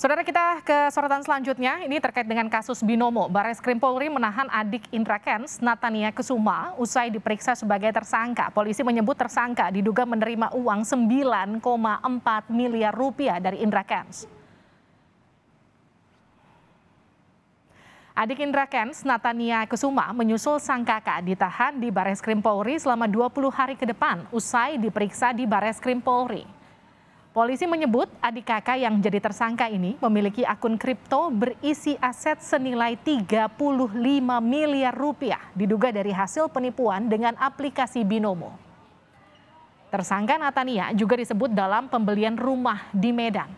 Saudara kita ke sorotan selanjutnya, ini terkait dengan kasus Binomo. Bares Krim Polri menahan adik Indra Kens, Natania Kesuma, usai diperiksa sebagai tersangka. Polisi menyebut tersangka diduga menerima uang 9,4 miliar rupiah dari Indra Kens. Adik Indra Kens, Natania Kesuma, menyusul sang kakak ditahan di Bares Krim Polri selama 20 hari ke depan usai diperiksa di Bares Krim Polri. Polisi menyebut adik kakak yang jadi tersangka ini memiliki akun kripto berisi aset senilai 35 miliar rupiah diduga dari hasil penipuan dengan aplikasi Binomo. Tersangka Natania juga disebut dalam pembelian rumah di Medan.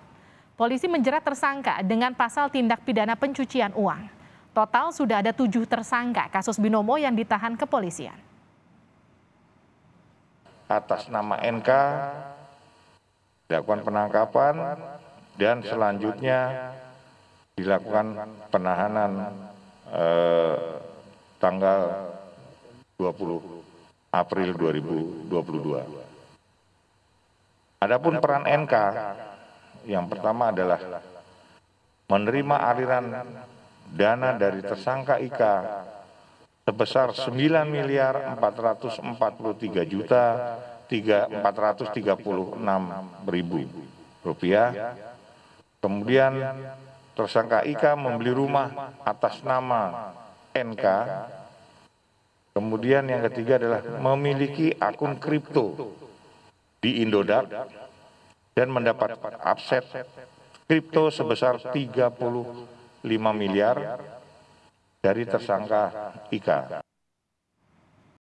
Polisi menjerat tersangka dengan pasal tindak pidana pencucian uang. Total sudah ada tujuh tersangka kasus Binomo yang ditahan kepolisian. Atas nama NK dilakukan penangkapan dan selanjutnya dilakukan penahanan eh, tanggal 20 April 2022. Adapun peran NK yang pertama adalah menerima aliran dana dari tersangka IK sebesar 9 miliar 443 juta 436 ribu rupiah. Kemudian tersangka Ika membeli rumah atas nama NK. Kemudian yang ketiga adalah memiliki akun kripto di Indodax dan mendapat upset kripto sebesar 35 miliar dari tersangka Ika.